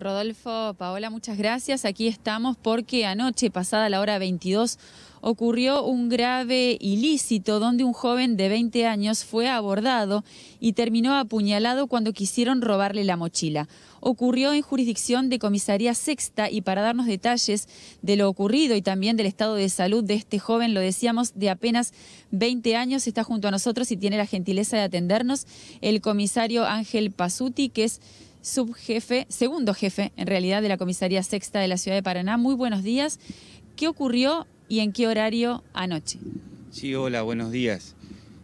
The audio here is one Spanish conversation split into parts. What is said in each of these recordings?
Rodolfo, Paola, muchas gracias. Aquí estamos porque anoche, pasada la hora 22, ocurrió un grave ilícito donde un joven de 20 años fue abordado y terminó apuñalado cuando quisieron robarle la mochila. Ocurrió en jurisdicción de comisaría sexta y para darnos detalles de lo ocurrido y también del estado de salud de este joven, lo decíamos, de apenas 20 años, está junto a nosotros y tiene la gentileza de atendernos el comisario Ángel Pasuti, que es subjefe, segundo jefe en realidad de la Comisaría Sexta de la Ciudad de Paraná. Muy buenos días. ¿Qué ocurrió y en qué horario anoche? Sí, hola, buenos días.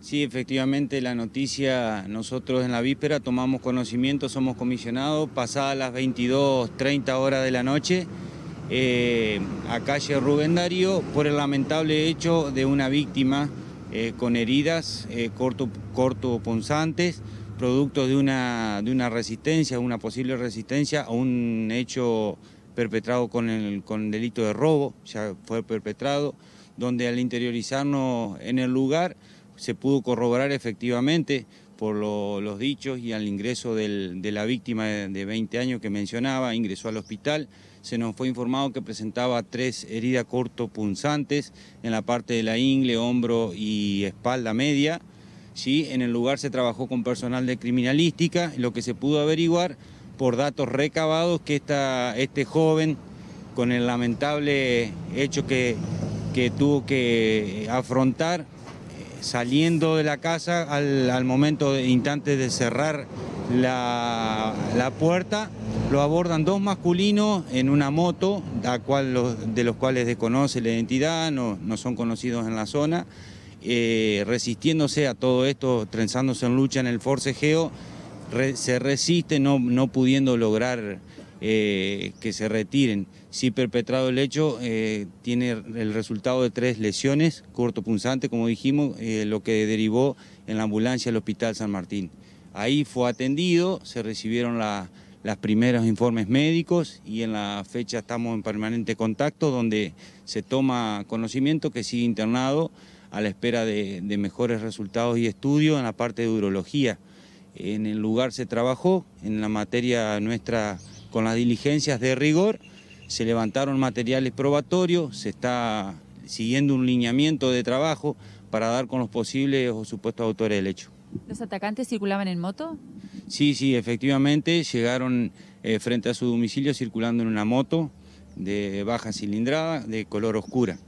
Sí, efectivamente la noticia, nosotros en la víspera tomamos conocimiento, somos comisionados, pasadas las 22, 30 horas de la noche, eh, a calle Rubendario por el lamentable hecho de una víctima eh, con heridas eh, corto, corto punzantes, producto de una, de una resistencia, una posible resistencia a un hecho perpetrado con el, con delito de robo, ya fue perpetrado, donde al interiorizarnos en el lugar se pudo corroborar efectivamente por los dichos y al ingreso de la víctima de 20 años que mencionaba, ingresó al hospital, se nos fue informado que presentaba tres heridas cortopunzantes en la parte de la ingle, hombro y espalda media. ¿sí? En el lugar se trabajó con personal de criminalística, lo que se pudo averiguar por datos recabados que este joven, con el lamentable hecho que, que tuvo que eh, afrontar, eh, saliendo de la casa al, momento, de, instante de cerrar la, puerta, lo abordan dos masculinos en una moto, cual de los cuales desconoce la identidad, no, no son conocidos en la zona eh, resistiéndose a todo esto, trenzándose en lucha en el forcejeo, se resiste no, pudiendo lograr eh, que se retiren. Si perpetrado el hecho, eh, tiene el resultado de tres lesiones, corto punzante, como dijimos, eh, lo que derivó en la ambulancia al Hospital San Martín. Ahí fue atendido, se recibieron los primeros informes médicos y en la fecha estamos en permanente contacto donde se toma conocimiento que sigue internado a la espera de, mejores resultados y estudios en la parte de urología. En el lugar se trabajó, en la materia nuestra con las diligencias de rigor, se levantaron materiales probatorios, se está siguiendo un lineamiento de trabajo para dar con los posibles o supuestos autores del hecho. ¿Los atacantes circulaban en moto? Sí, sí, efectivamente, llegaron eh, frente a su domicilio circulando en una moto de baja cilindrada de color oscura.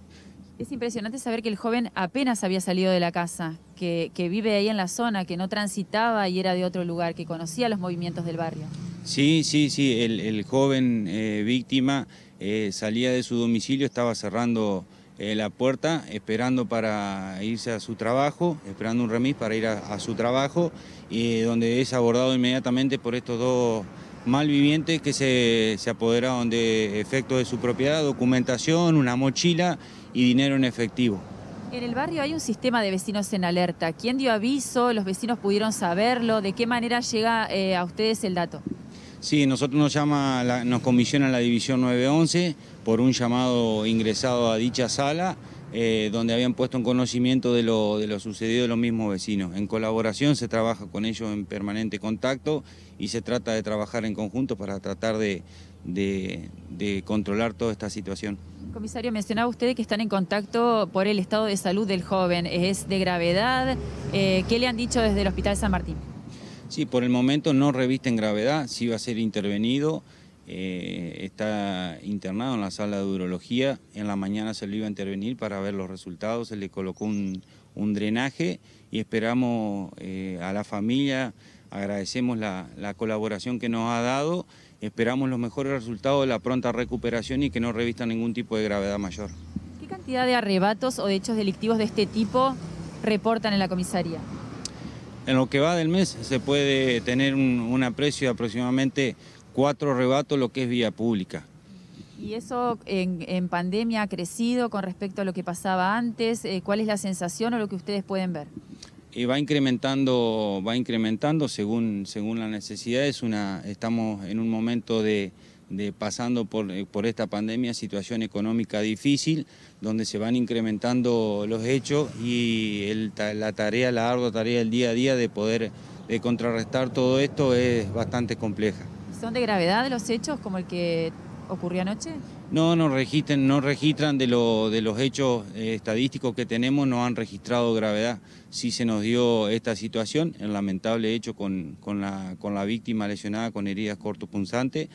Es impresionante saber que el joven apenas había salido de la casa, que, vive ahí en la zona, que no transitaba y era de otro lugar, que conocía los movimientos del barrio. Sí, sí, sí, el, joven eh, víctima eh, salía de su domicilio, estaba cerrando eh, la puerta, esperando para irse a su trabajo, esperando un remis para ir a, a su trabajo, y donde es abordado inmediatamente por estos dos malvivientes que se, se apoderaron de efectos de su propiedad, documentación, una mochila y dinero en efectivo. En el barrio hay un sistema de vecinos en alerta. ¿Quién dio aviso? ¿Los vecinos pudieron saberlo? ¿De qué manera llega eh, a ustedes el dato? Sí, nosotros nos llama, nos comisiona la División 911 por un llamado ingresado a dicha sala eh, donde habían puesto en conocimiento de lo, sucedido de los mismos vecinos. En colaboración se trabaja con ellos en permanente contacto y se trata de trabajar en conjunto para tratar de, controlar toda esta situación. Comisario, mencionaba usted que están en contacto por el estado de salud del joven. ¿Es de gravedad? Eh, ¿Qué le han dicho desde el Hospital San Martín? Sí, por el momento no revisten gravedad, sí va a ser intervenido. Eh, está internado en la sala de urología. En la mañana se le iba a intervenir para ver los resultados, se le colocó un, drenaje y esperamos eh, a la familia, agradecemos la, colaboración que nos ha dado, esperamos los mejores resultados de la pronta recuperación y que no revista ningún tipo de gravedad mayor. ¿Qué cantidad de arrebatos o de hechos delictivos de este tipo reportan en la comisaría? En lo que va del mes se puede tener un, un aprecio de aproximadamente cuatro rebatos, lo que es vía pública. ¿Y eso en, pandemia ha crecido con respecto a lo que pasaba antes? Eh, ¿Cuál es la sensación o lo que ustedes pueden ver? Eh, va incrementando, va incrementando según, según la necesidad. estamos en un momento de, pasando eh, por, esta pandemia, situación económica difícil, donde se van incrementando los hechos y la tarea, la ardua tarea del día a día de poder contrarrestar todo esto es bastante compleja. ¿Son de gravedad los hechos como el que ocurrió anoche? No, no registran, no registran de, los hechos eh, estadísticos que tenemos, no han registrado gravedad. Sí se nos dio esta situación, el lamentable hecho con, la, con la víctima lesionada con heridas cortopunzantes,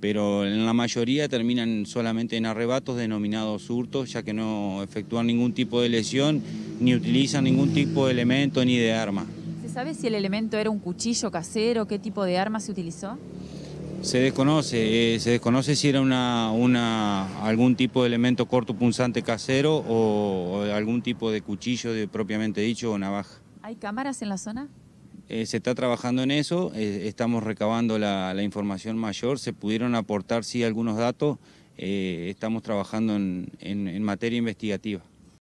pero en la mayoría terminan solamente en arrebatos denominados hurtos, ya que no efectúan ningún tipo de lesión, ni utilizan ningún tipo de elemento ni de arma. ¿Se sabe si el elemento era un cuchillo casero? ¿Qué tipo de arma se utilizó? Se desconoce, eh, se desconoce si era algún tipo de elemento corto punzante casero o, algún tipo de cuchillo de, propiamente dicho o navaja. ¿Hay cámaras en la zona? Eh, se está trabajando en eso, eh, estamos recabando la, información mayor, se pudieron aportar sí algunos datos, estamos trabajando en materia investigativa.